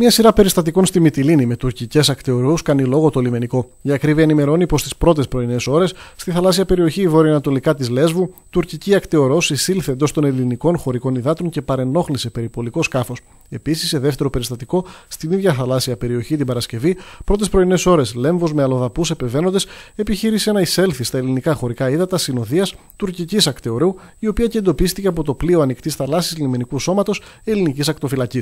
Μια σειρά περιστατικών στη Μυτιλίνη με τουρκικές ακτιορού κάνει λόγο το λιμενικό. Η ακρίβεια ενημερώνει πως στις πρώτες πρωινές ώρες, στη θαλάσσια περιοχή βορειοανατολικά της Λέσβου, τουρκική ακτιορό εισήλθε εντός των ελληνικών χωρικών υδάτων και παρενόχλησε περιπολικό σκάφος. Επίσης, σε δεύτερο περιστατικό, στην ίδια θαλάσσια περιοχή την Παρασκευή, πρώτες πρωινές ώρες, λέμβος με αλλοδαπούς επεβαίνοντες επιχείρησε να εισέλθει στα ελληνικά χωρικά ύδατα συνοδείας τουρκικής ακτιορού, η οποία και εντοπίστηκε από το πλοίο ανοιχτής θαλάσσης λιμενικού σώματος ελληνικής ακτοφυλακής.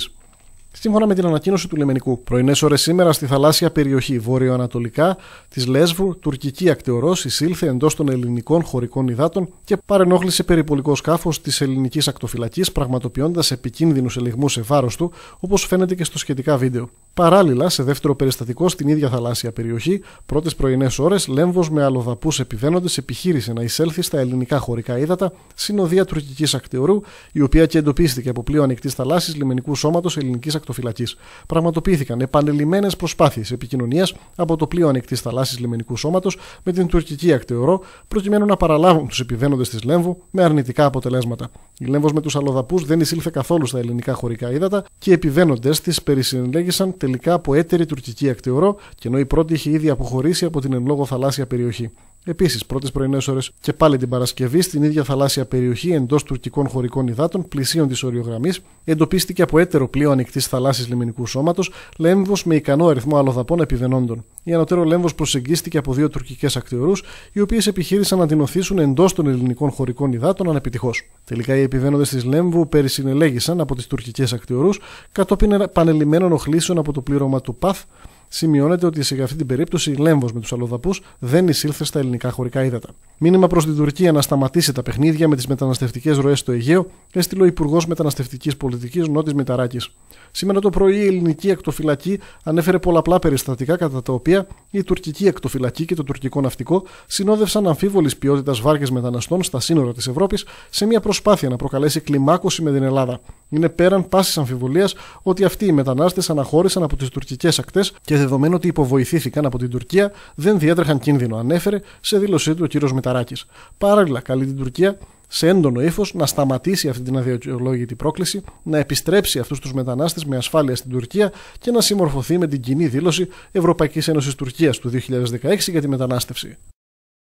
Σύμφωνα με την ανακοίνωση του λιμενικού, πρωινές ώρες σήμερα στη θαλάσσια βορειοανατολικά της Λέσβου, τουρκική Ακτεωρό, εισήλθε εντός των ελληνικών χωρικών υδάτων και παρενόχλησε περιπολικό σκάφος της ελληνικής ακτοφυλακής, πραγματοποιώντας επικίνδυνους ελιγμούς σε βάρος του, όπως φαίνεται και στο σχετικά βίντεο. Παράλληλα, σε δεύτερο περιστατικό στην ίδια θαλάσσια περιοχή, πρώτες πρωινές ώρες, λέμβος με αλλοδαπούς επιβαίνοντες επιχείρησε να εισέλθει στα ελληνικά χωρικά ύδατα, συνοδεία τουρκικής ακτεωρού, η οποία και εντοπίστηκε από πλοίο ανοιχτής θαλάσσης λιμενικού σώματος ελληνικής ακτοφυλακής πραγματοποιήθηκαν επανελειμμένε προσπάθειες επικοινωνίας από το πλοίο ανοιχτής θαλάσσης λιμενικού σώματος με την τουρκική ακτεωρό, προκειμένου να παραλάβουν τους επιβαίνοντες της Λέμβου με αρνητικά αποτελέσματα. Η Λέμβος με τους αλλοδαπού δεν εισήλθε καθόλου στα ελληνικά χωρικά ύδατα και οι επιβαίνοντες της περισυνελέγησαν τελικά από έτερη τουρκική ακτεωρό, και ενώ η πρώτη είχε ήδη αποχωρήσει από την εν λόγω θαλάσσια περιοχή. Επίσης, πρώτες πρωινές ώρες και πάλι την Παρασκευή, στην ίδια θαλάσσια περιοχή εντός τουρκικών χωρικών υδάτων, πλησίων της οριογραμμής, εντοπίστηκε από έτερο πλοίο ανοιχτής θαλάσσης λιμενικού σώματος, λέμβος με ικανό αριθμό αλλοδαπών επιβενόντων. Η ανωτέρω λέμβος προσεγγίστηκε από δύο τουρκικές ακτιορού, οι οποίες επιχείρησαν να την οθήσουν εντός των ελληνικών χωρικών υδάτων ανεπιτυχώς. Τελικά, οι επιβαίνοντες της λέμβου περισυνελέγησαν από τις τουρκικές ακτιορού κατόπιν πανελειμμένων οχλήσεων από το πλήρωμα του ΠΑΘ Σημειώνεται ότι σε αυτή την περίπτωση η λέμβος με τους αλλοδαπού δεν εισήλθε στα ελληνικά χωρικά ύδατα. Μήνυμα προς την Τουρκία να σταματήσει τα παιχνίδια με τις μεταναστευτικές ροές στο Αιγαίο έστειλε ο Υπουργός Μεταναστευτικής Πολιτικής Νότης Μηταράκης. Σήμερα το πρωί η ελληνική ακτοφυλακή ανέφερε πολλαπλά περιστατικά κατά τα οποία η τουρκική ακτοφυλακή και το τουρκικό ναυτικό συνόδευσαν αμφίβολης ποιότητας βάρκες μεταναστών στα σύνορα της Ευρώπης σε μια προσπάθεια να προκαλέσει κλιμάκωση με την Ελλάδα. Είναι πέραν πάσης αμφιβολίας ότι αυτοί οι μετανάστες αναχώρησαν από τις τουρκικές ακτές και δεδομένου ότι υποβοηθήθηκαν από την Τουρκία, δεν διέτρεχαν κίνδυνο, ανέφερε σε δήλωσή του ο κ. Μηταράκης. Παράλληλα, καλεί την Τουρκία σε έντονο ύφος να σταματήσει αυτή την αδιαλόγητη πρόκληση, να επιστρέψει αυτούς τους μετανάστες με ασφάλεια στην Τουρκία και να συμμορφωθεί με την κοινή δήλωση Ευρωπαϊκής Ένωσης Τουρκίας του 2016 για τη μετανάστευση.